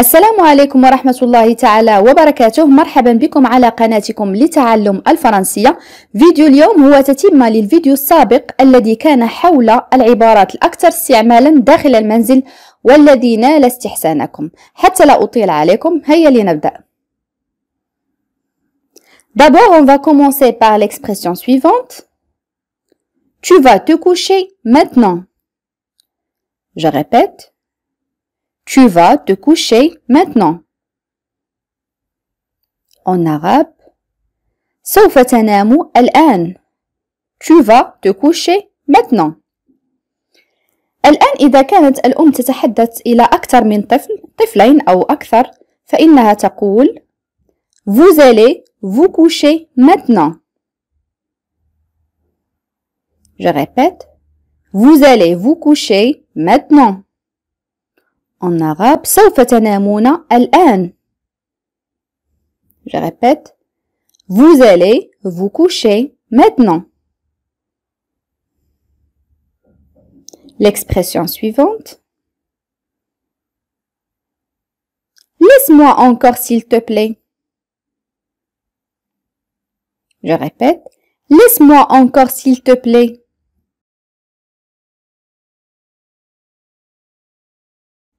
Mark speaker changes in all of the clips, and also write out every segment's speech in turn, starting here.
Speaker 1: السلام عليكم ورحمة الله تعالى وبركاته مرحبا بكم على قناتكم لتعلم الفرنسية فيديو اليوم هو تتمة للفيديو السابق الذي كان حول العبارات الأكثر استعمالا داخل المنزل والذي نال استحسانكم حتى لا أطيل عليكم هيا لنبدأ D'abord, on va commencer par l'expression suivante. Tu vas te coucher maintenant. Je répète. Tu vas te coucher maintenant. En arabe, سوف تنام الآن. Tu vas te coucher maintenant. الآن إذا كانت الأم تتحدث إلى أكثر من طفل طفلين أو أكثر فإنها تقول Vous allez vous coucher maintenant. Je répète. Vous allez vous coucher maintenant. en arabe, سوف al an. Je répète, vous allez vous coucher maintenant. L'expression suivante. Laisse-moi encore s'il te plaît. Je répète, laisse-moi encore s'il te plaît.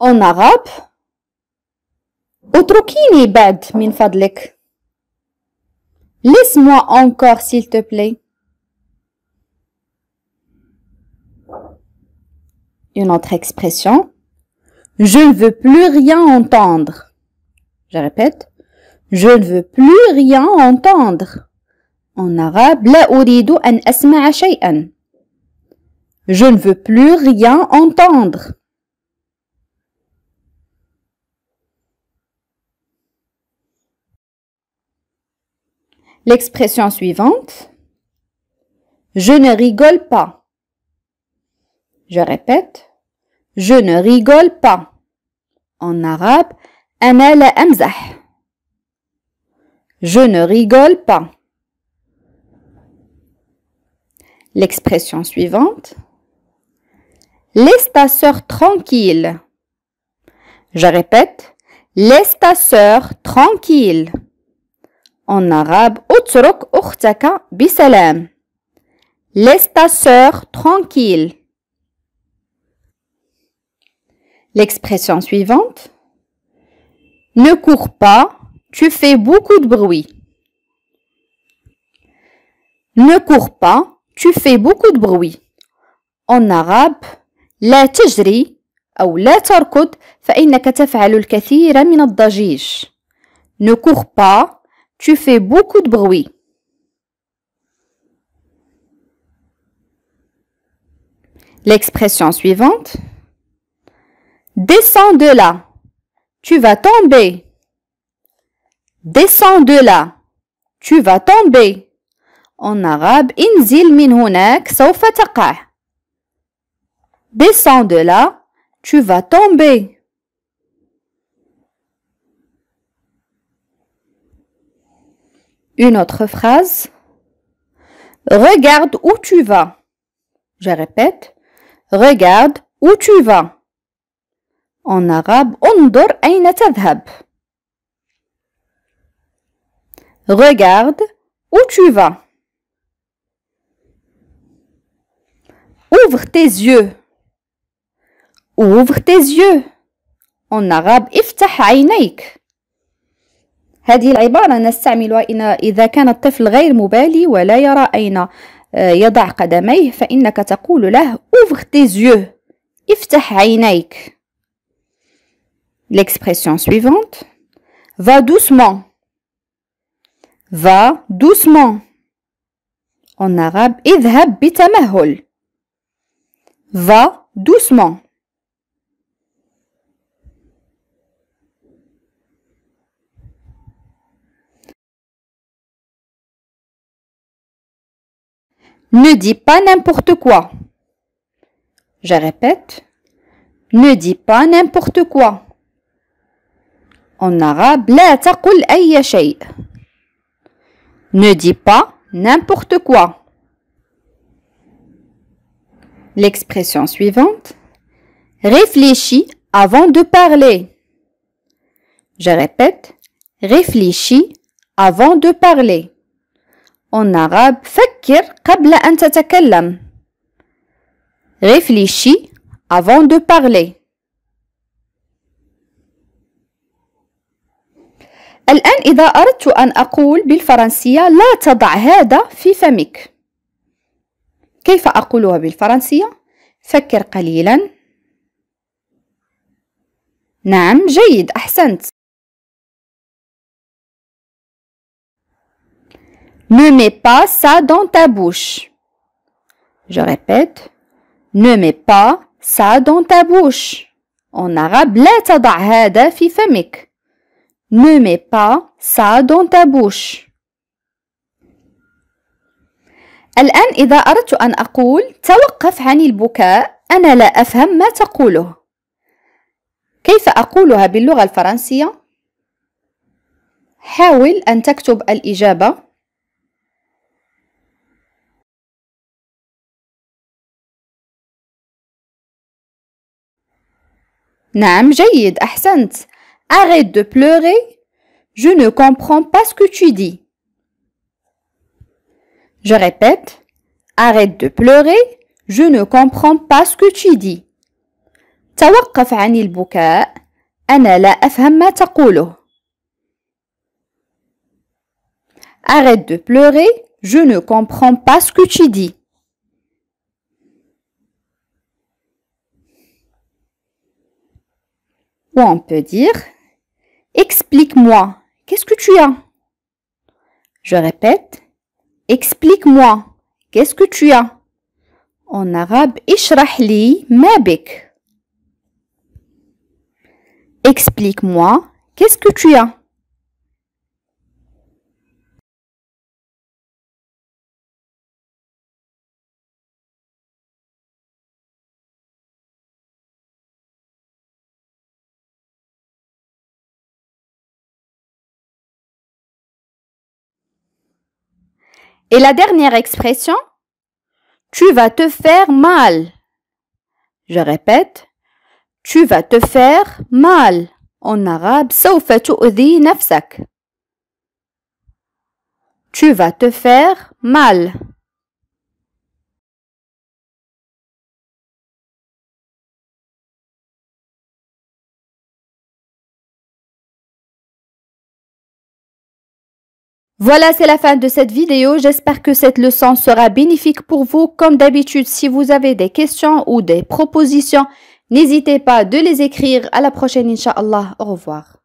Speaker 2: en arabe
Speaker 1: Utrukini bad Laisse-moi encore, s'il te plaît. Une autre expression. Je ne veux plus rien entendre. Je répète. Je ne veux plus rien entendre. En arabe, Je ne veux plus rien entendre. L'expression suivante. Je ne rigole pas. Je répète. Je ne rigole pas. En arabe, أنا amzah. »« Je ne rigole pas. L'expression suivante. Laisse ta sœur tranquille. Je répète. Laisse ta sœur tranquille en arabe, Laisse ta sœur tranquille. L'expression suivante. Ne cours pas, tu fais beaucoup de bruit. Ne cours pas, tu fais beaucoup de bruit. En arabe, la تجري ou Ne cours pas, tu fais beaucoup de bruit. L'expression suivante. Descends de là. Tu vas tomber. Descends de là. Tu vas tomber. En arabe, inzil min hunak Descends de là. Tu vas tomber. Une autre phrase. Regarde où tu vas. Je répète. Regarde où tu vas. En arabe, انظر tadhab Regarde où tu vas. Ouvre tes yeux. Ouvre tes yeux. En arabe, Iftah عينيك. هذه العبارة نستعملها إذا كان الطفل غير مبالي ولا يرى أين آه، يضع قدميه فإنك تقول له أوفغ tes افتح عينيك L'expression suivante va doucement va doucement en arabe اذهب بتمهل va doucement
Speaker 2: Ne dis pas n'importe quoi.
Speaker 1: Je répète. Ne dis pas n'importe quoi. En arabe, لا Ne dis pas n'importe quoi. L'expression suivante. Réfléchis avant de parler. Je répète. Réfléchis avant de parler. On arabe, فكر قبل أن تتكلم. Réfléchis avant de parler. الآن إذا أردت أن أقول بالفرنسية لا تضع هذا في فمك كيف أقولها بالفرنسية؟ فكر قليلا نعم
Speaker 2: جيد أحسنت
Speaker 1: Ne mets pas ça dans ta bouche. Je répète. Ne mets pas ça dans ta bouche. En arabe, لا تضع هذا في فمك. Ne mets pas ça dans ta bouche. الآن إذا أردت أن أقول توقف عن البكاء أنا لا أفهم ما تقوله كيف أقولها باللغة الفرنسية؟ حاول أن تكتب الإجابة
Speaker 2: جيد
Speaker 1: Arrête de pleurer Je ne comprends pas ce que tu dis Je répète Arrête de pleurer Je ne comprends pas ce que tu dis توقف عن البكاء أنا لا أفهم Arrête de pleurer, je ne comprends pas ce que tu dis. Ou on peut dire Explique-moi, qu'est-ce que tu as Je répète Explique-moi, qu'est-ce que tu as En arabe, Ishrahli Mabik. Explique-moi, qu'est-ce que tu as Et la dernière expression, tu vas te faire mal. Je répète, tu vas te faire mal. En arabe, سوف تؤذي نفسك. Tu vas te faire mal. Voilà, c'est la fin de cette vidéo. J'espère que cette leçon sera bénéfique pour vous. Comme d'habitude, si vous avez des questions ou des propositions, n'hésitez pas de les écrire. À la prochaine, Inch'Allah.
Speaker 2: Au revoir.